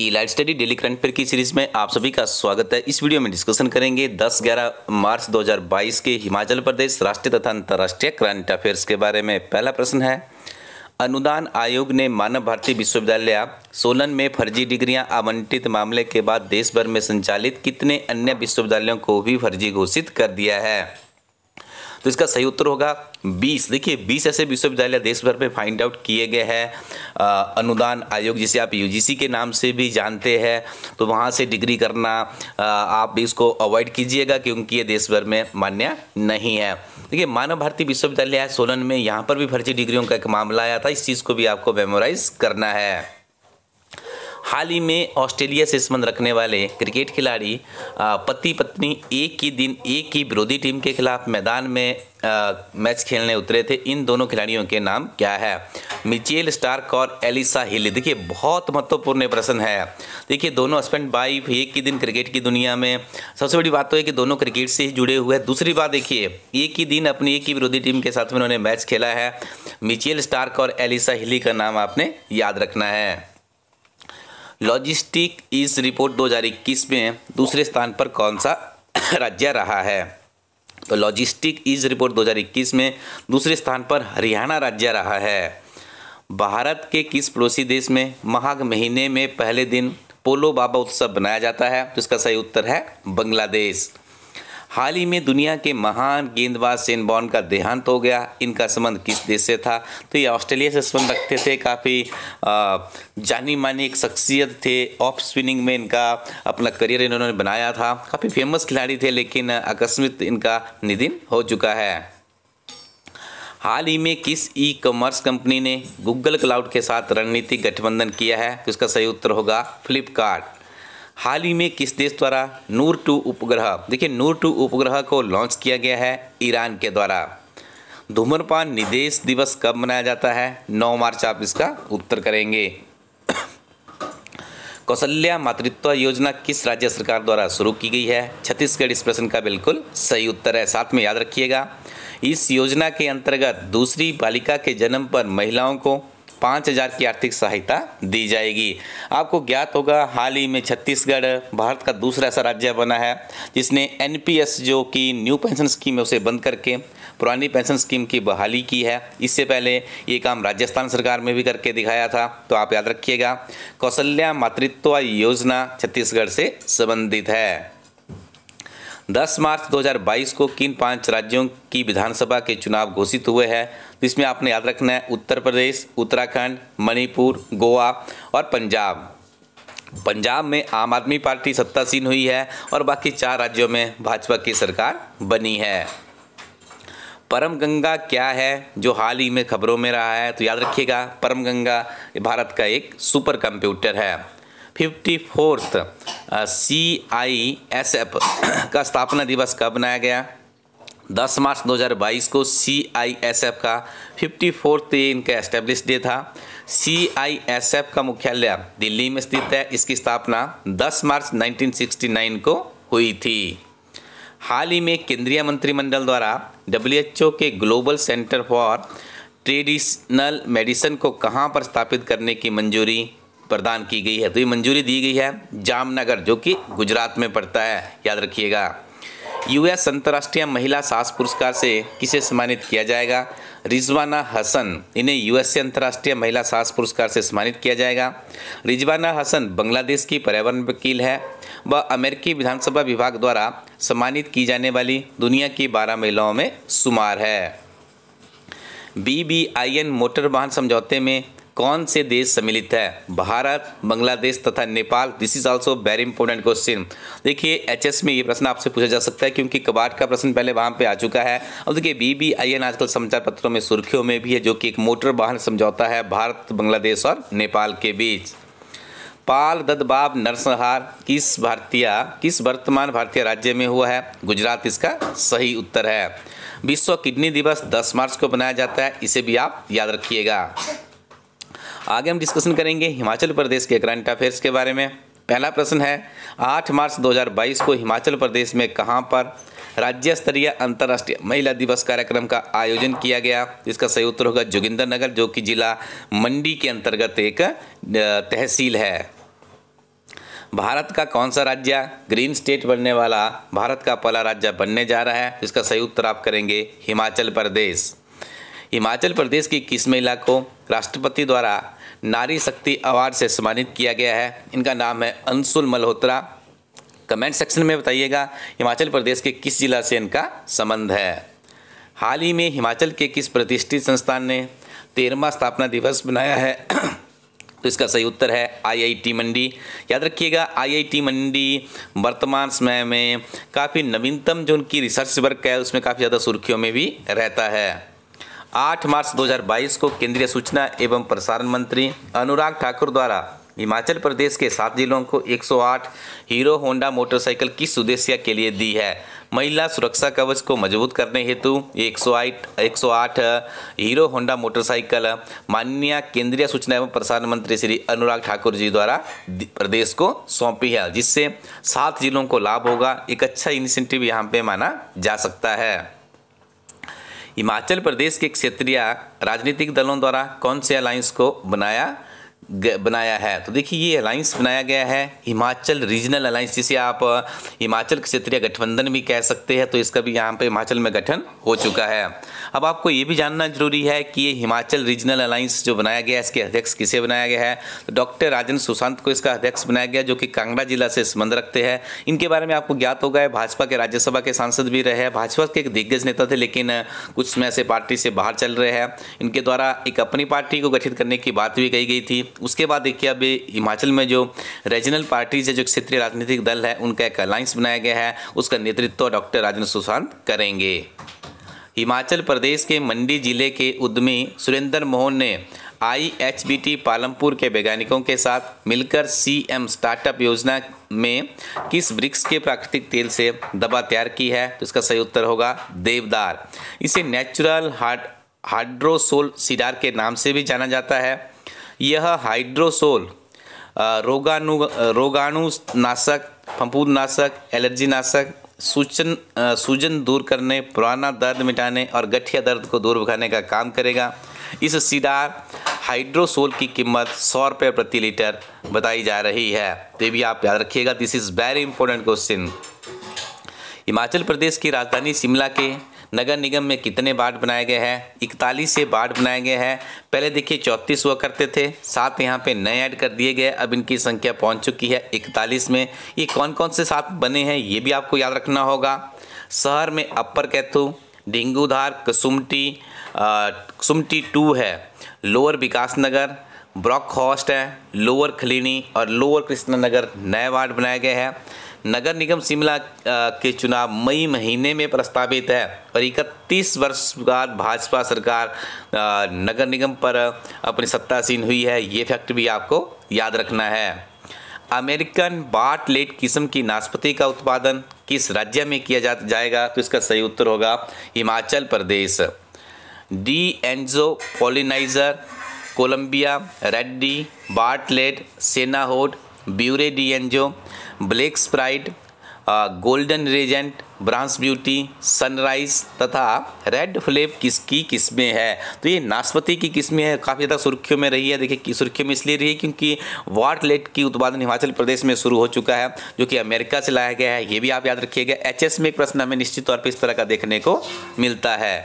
ई elite study daily current affair की series में आप सभी का स्वागत है इस वीडियो में डिस्कशन करेंगे 10-11 मार्च 2022 के हिमाचल प्रदेश राष्ट्रीय तथा अंतर्राष्ट्रीय करंट अफेयर्स के बारे में पहला प्रश्न है अनुदान आयोग ने मानव भारती विश्वविद्यालय सोलन में फर्जी डिग्रियां आवंटित मामले के बाद देश भर में संचालित कितने अन्य विश्वविद्यालयों को भी फर्जी घोषित कर दिया है तो इसका सही उत्तर होगा 20 देखिए 20 ऐसे विश्वविद्यालय देश भर में फाइंड आउट किए गए हैं अनुदान आयोग जिसे आप यूजीसी के नाम से भी जानते हैं तो वहाँ से डिग्री करना आ, आप इसको अवॉइड कीजिएगा क्योंकि ये देश भर में मान्य नहीं है देखिए मानव भारती विश्वविद्यालय है सोलन में यहाँ पर भी फर्जी डिग्रियों का एक मामला आया था इस चीज़ को भी आपको मेमोराइज करना है हाल ही में ऑस्ट्रेलिया से संबंध रखने वाले क्रिकेट खिलाड़ी पति पत्नी एक ही दिन एक ही विरोधी टीम के खिलाफ मैदान में आ, मैच खेलने उतरे थे इन दोनों खिलाड़ियों के नाम क्या है मिचेल स्टार्क और एलिसा हिली देखिए बहुत महत्वपूर्ण प्रश्न है देखिए दोनों हस्बैंड वाइफ एक ही दिन क्रिकेट की दुनिया में सबसे बड़ी बात तो है कि दोनों क्रिकेट से ही जुड़े हुए हैं दूसरी बात देखिए एक ही दिन अपनी एक ही विरोधी टीम के साथ में उन्होंने मैच खेला है मिचेल स्टार्क और एलिसा हिली का नाम आपने याद रखना है लॉजिस्टिक इस रिपोर्ट 2021 में दूसरे स्थान पर कौन सा राज्य रहा है तो लॉजिस्टिक इस रिपोर्ट 2021 में दूसरे स्थान पर हरियाणा राज्य रहा है भारत के किस पड़ोसी देश में माघ महीने में पहले दिन पोलो बाबा उत्सव मनाया जाता है तो इसका सही उत्तर है बांग्लादेश हाल ही में दुनिया के महान गेंदबाज सेन बॉर्न का देहांत हो गया इनका संबंध किस देश से था तो ये ऑस्ट्रेलिया से संबंध रखते थे काफ़ी जानी मानी एक शख्सियत थे ऑफ स्पिनिंग में इनका अपना करियर इन्होंने बनाया था काफ़ी फेमस खिलाड़ी थे लेकिन आकस्मित इनका निधन हो चुका है हाल ही में किस ई कॉमर्स कंपनी ने गूगल क्लाउड के साथ रणनीतिक गठबंधन किया है तो इसका सही उत्तर होगा फ्लिपकार्ट हाल ही में किस देश द्वारा नूर टू उपग्रह देखिए नूर टू उपग्रह को लॉन्च किया गया है ईरान के द्वारा धूम्रपान निदेश दिवस कब मनाया जाता है 9 मार्च आप इसका उत्तर करेंगे कौशल्या मातृत्व योजना किस राज्य सरकार द्वारा शुरू की गई है छत्तीसगढ़ इस प्रश्न का बिल्कुल सही उत्तर है साथ में याद रखिएगा इस योजना के अंतर्गत दूसरी बालिका के जन्म पर महिलाओं को पाँच हज़ार की आर्थिक सहायता दी जाएगी आपको ज्ञात होगा हाल ही में छत्तीसगढ़ भारत का दूसरा ऐसा राज्य बना है जिसने एनपीएस जो कि न्यू पेंशन स्कीम है उसे बंद करके पुरानी पेंशन स्कीम की बहाली की है इससे पहले ये काम राजस्थान सरकार में भी करके दिखाया था तो आप याद रखिएगा कौशल्या मातृत्व योजना छत्तीसगढ़ से संबंधित है 10 मार्च 2022 को किन पांच राज्यों की विधानसभा के चुनाव घोषित हुए हैं जिसमें इसमें आपने याद रखना है उत्तर प्रदेश उत्तराखंड मणिपुर गोवा और पंजाब पंजाब में आम आदमी पार्टी सत्तासीन हुई है और बाकी चार राज्यों में भाजपा की सरकार बनी है परम गंगा क्या है जो हाल ही में खबरों में रहा है तो याद रखिएगा परम गंगा भारत का एक सुपर कंप्यूटर है fifty fourth C I S F का स्थापना दिवस कब मनाया गया 10 मार्च 2022 को सी आई एस एफ का फिफ्टी फोर्थ इनका एस्टेब्लिश डे था सी आई एस एफ का मुख्यालय दिल्ली में स्थित है इसकी स्थापना 10 मार्च 1969 को हुई थी हाल ही में केंद्रीय मंत्रिमंडल द्वारा डब्ल्यू के global centre for traditional medicine को कहाँ पर स्थापित करने की मंजूरी प्रदान की गई है तो ये मंजूरी दी गई है जामनगर जो कि गुजरात में पड़ता है याद रखिएगा यूएस अंतर्राष्ट्रीय महिला साहस पुरस्कार से किसे सम्मानित किया जाएगा रिजवाना हसन इन्हें यूएसए अंतर्राष्ट्रीय महिला साहस पुरस्कार से सम्मानित किया जाएगा रिजवाना हसन बांग्लादेश की पर्यावरण वकील है वह अमेरिकी विधानसभा विभाग द्वारा सम्मानित की जाने वाली दुनिया की बारह महिलाओं में शुमार है B B I N motor वाहन समझौते में कौन से देश सम्मिलित है भारत बांग्लादेश तथा Nepal this is also very important question देखिए एचएस में ये प्रश्न आपसे पूछा जा सकता है क्योंकि कबाट का प्रश्न पहले वहाँ पे आ चुका है और देखिए बी बी आई एन आजकल समाचार पत्रों में सुर्खियों में भी है जो कि एक मोटर वाहन समझौता है भारत बांग्लादेश और नेपाल के बीच पाल ददबाब नरसंहार किस भारतीय किस वर्तमान भारतीय राज्य में हुआ है गुजरात इसका सही उत्तर है विश्व किडनी दिवस 10 मार्च को मनाया जाता है इसे भी आप याद रखिएगा आगे हम डिस्कशन करेंगे हिमाचल प्रदेश के करंट अफेयर्स के बारे में पहला प्रश्न है 8 मार्च 2022 को हिमाचल प्रदेश में कहां पर राज्य स्तरीय अंतर्राष्ट्रीय महिला दिवस कार्यक्रम का आयोजन किया गया इसका सही उत्तर होगा जोगिंदर नगर जो कि जिला मंडी के अंतर्गत एक तहसील है भारत का कौन सा राज्य ग्रीन स्टेट बनने वाला भारत का पहला राज्य बनने जा रहा है इसका सही उत्तर आप करेंगे हिमाचल प्रदेश हिमाचल प्रदेश की किस महिला को राष्ट्रपति द्वारा नारी शक्ति अवार्ड से सम्मानित किया गया है इनका नाम है अंशुल मल्होत्रा कमेंट सेक्शन में बताइएगा हिमाचल प्रदेश के किस जिला से इनका संबंध है हाल ही में हिमाचल के किस प्रतिष्ठित संस्थान ने तेरहवा स्थापना दिवस मनाया है तो इसका सही उत्तर है आईआईटी मंडी याद रखिएगा आईआईटी मंडी वर्तमान समय में काफ़ी नवीनतम जो उनकी रिसर्च वर्क है उसमें काफ़ी ज़्यादा सुर्खियों में भी रहता है 8 मार्च 2022 को केंद्रीय सूचना एवं प्रसारण मंत्री अनुराग ठाकुर द्वारा हिमाचल प्रदेश के सात जिलों को 108 हीरो होंडा मोटरसाइकिल की सुदेशिया के लिए दी है महिला सुरक्षा कवच को मजबूत करने हेतु 108 108 हीरो होंडा मोटरसाइकिल माननीय केंद्रीय सूचना एवं प्रसारण मंत्री श्री अनुराग ठाकुर जी द्वारा प्रदेश को सौंपी है जिससे सात जिलों को लाभ होगा एक अच्छा इनिशिएटिव यहाँ पे माना जा सकता है हिमाचल प्रदेश के क्षेत्रीय राजनीतिक दलों द्वारा कौन से अलायंस को बनाया बनाया है तो देखिए ये अलायंस बनाया गया है हिमाचल रीजनल अलायंस जिसे आप हिमाचल क्षेत्रीय गठबंधन भी कह सकते हैं तो इसका भी यहाँ पे हिमाचल में गठन हो चुका है अब आपको ये भी जानना जरूरी है कि ये हिमाचल रीजनल अलायंस जो बनाया गया है इसके अध्यक्ष किसे बनाया गया है तो डॉक्टर राजन सुशांत को इसका अध्यक्ष बनाया गया जो कि कांगड़ा जिला से संबंध रखते हैं इनके बारे में आपको ज्ञात होगा भाजपा के राज्यसभा के सांसद भी रहे भाजपा के एक दिग्गज नेता थे लेकिन कुछ समय से पार्टी से बाहर चल रहे हैं इनके द्वारा एक अपनी पार्टी को गठित करने की बात भी कही गई थी उसके बाद देखिए अभी हिमाचल में जो रीजनल पार्टीज है जो क्षेत्रीय राजनीतिक दल है उनका एक अलायंस बनाया गया है उसका नेतृत्व डॉक्टर राजेंद्र सुशांत करेंगे हिमाचल प्रदेश के मंडी जिले के उद्यमी सुरेंद्र मोहन ने आई पालमपुर के वैज्ञानिकों के साथ मिलकर सी स्टार्टअप योजना में किस वृक्ष के प्राकृतिक तेल से दवा तैयार की है तो इसका सही उत्तर होगा देवदार इसे नेचुरल हार्ड हाइड्रोसोल सीडार के नाम से भी जाना जाता है यह हाइड्रोसोल रोगाणु रोगाणुनाशक फंफूदनाशक एलर्जी नाशक सूचन सूजन दूर करने पुराना दर्द मिटाने और गठिया दर्द को दूर भगाने का काम करेगा इस सीडार हाइड्रोसोल की कीमत सौ रुपये प्रति लीटर बताई जा रही है तो भी आप याद रखिएगा this is very important question Himachal Pradesh की राजधानी शिमला के नगर निगम में कितने वार्ड बनाए गए हैं इकतालीस से वार्ड बनाए गए हैं पहले देखिए चौंतीस हुआ करते थे सात यहाँ पे नए ऐड कर दिए गए अब इनकी संख्या पहुँच चुकी है इकतालीस में ये कौन कौन से साथ बने हैं ये भी आपको याद रखना होगा शहर में अपर कैथू डेंगूधार कसुमटी कसुमटी टू है लोअर विकास नगर ब्रॉक हॉस्ट है लोअर खलीनी और लोअर कृष्णा नगर नए वार्ड बनाए गए हैं नगर निगम शिमला के चुनाव मई महीने में प्रस्तावित है और इकतीस वर्ष बाद भाजपा सरकार नगर निगम पर अपनी सत्तासीन हुई है ये फैक्ट भी आपको याद रखना है अमेरिकन बाटलेट किस्म की नाशपाती का उत्पादन किस राज्य में किया जा जाएगा तो इसका सही उत्तर होगा Himachal Pradesh d'Anjou pollinizer Columbia red Bartlett सेनाहोड beurre d'Anjou black sprite golden regent bronze beauty sunrise तथा रेड फ्लेप किस की किस्में है तो ये नाशपति की किस्में है काफ़ी ज़्यादा सुर्खियों में रही है देखिए सुर्खियों में इसलिए रही है क्योंकि वाटलेट की उत्पादन हिमाचल प्रदेश में शुरू हो चुका है जो कि अमेरिका से लाया गया है ये भी आप याद रखिएगा एच में एक प्रश्न हमें निश्चित तौर पर इस तरह का देखने को मिलता है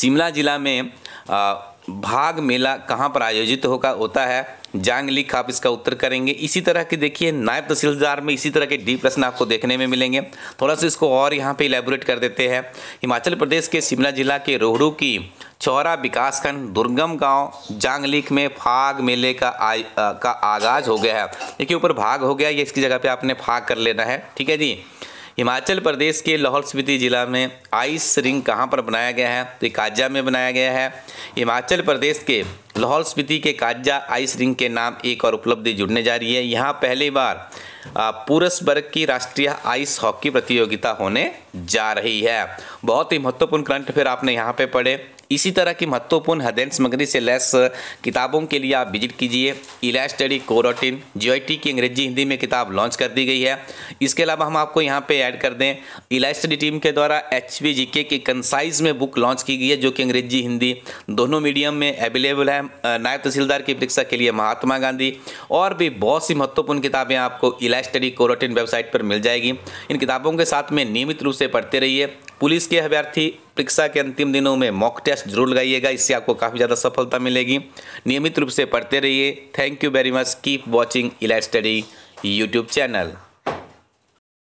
शिमला जिला में आ, भाग मेला कहाँ पर आयोजित होगा होता है जांगलिक आप इसका उत्तर करेंगे इसी तरह के देखिए नायब तहसीलदार में इसी तरह के डी प्रश्न आपको देखने में मिलेंगे थोड़ा सा इसको और यहाँ पे इलेबोरेट कर देते हैं हिमाचल प्रदेश के शिमला जिला के रोहड़ू की चौरा विकासखंड दुर्गम गांव जांगलिक में फाग मेले का आ, का आगाज हो गया है देखिए ऊपर भाग हो गया ये इसकी जगह पे आपने फाग कर लेना है ठीक है जी हिमाचल प्रदेश के लाहौल स्पीति ज़िला में आइस रिंग कहाँ पर बनाया गया है तो काजा में बनाया गया है हिमाचल प्रदेश के लाहौल स्पीति के काजा आइस रिंग के नाम एक और उपलब्धि जुड़ने जा रही है यहाँ पहली बार पुरुष वर्ग की राष्ट्रीय आइस हॉकी प्रतियोगिता होने जा रही है बहुत ही महत्वपूर्ण क्रंट फिर आपने यहाँ पे पढ़े इसी तरह की महत्वपूर्ण हदेन सामग्री से लैस किताबों के लिए आप विजिट कीजिए इला स्टडी कोरोटिन टी की अंग्रेजी हिंदी में किताब लॉन्च कर दी गई है इसके अलावा हम आपको यहाँ पे ऐड कर दें इला स्टडी टीम के द्वारा एच वी जी के की कंसाइज में बुक लॉन्च की गई है जो कि अंग्रेजी हिंदी दोनों मीडियम में अवेलेबल है नायब तहसीलदार की परीक्षा के लिए महात्मा गांधी और भी बहुत सी महत्वपूर्ण किताबें आपको इला स्टडी कोरोटिन वेबसाइट पर मिल जाएगी इन किताबों के साथ में नियमित रूप से पढ़ते रहिए पुलिस के अभ्यर्थी परीक्षा के अंतिम दिनों में मॉक टेस्ट जरूर लगाइएगा इससे आपको काफ़ी ज़्यादा सफलता मिलेगी नियमित रूप से पढ़ते रहिए thank you very much keep watching elite study YouTube channel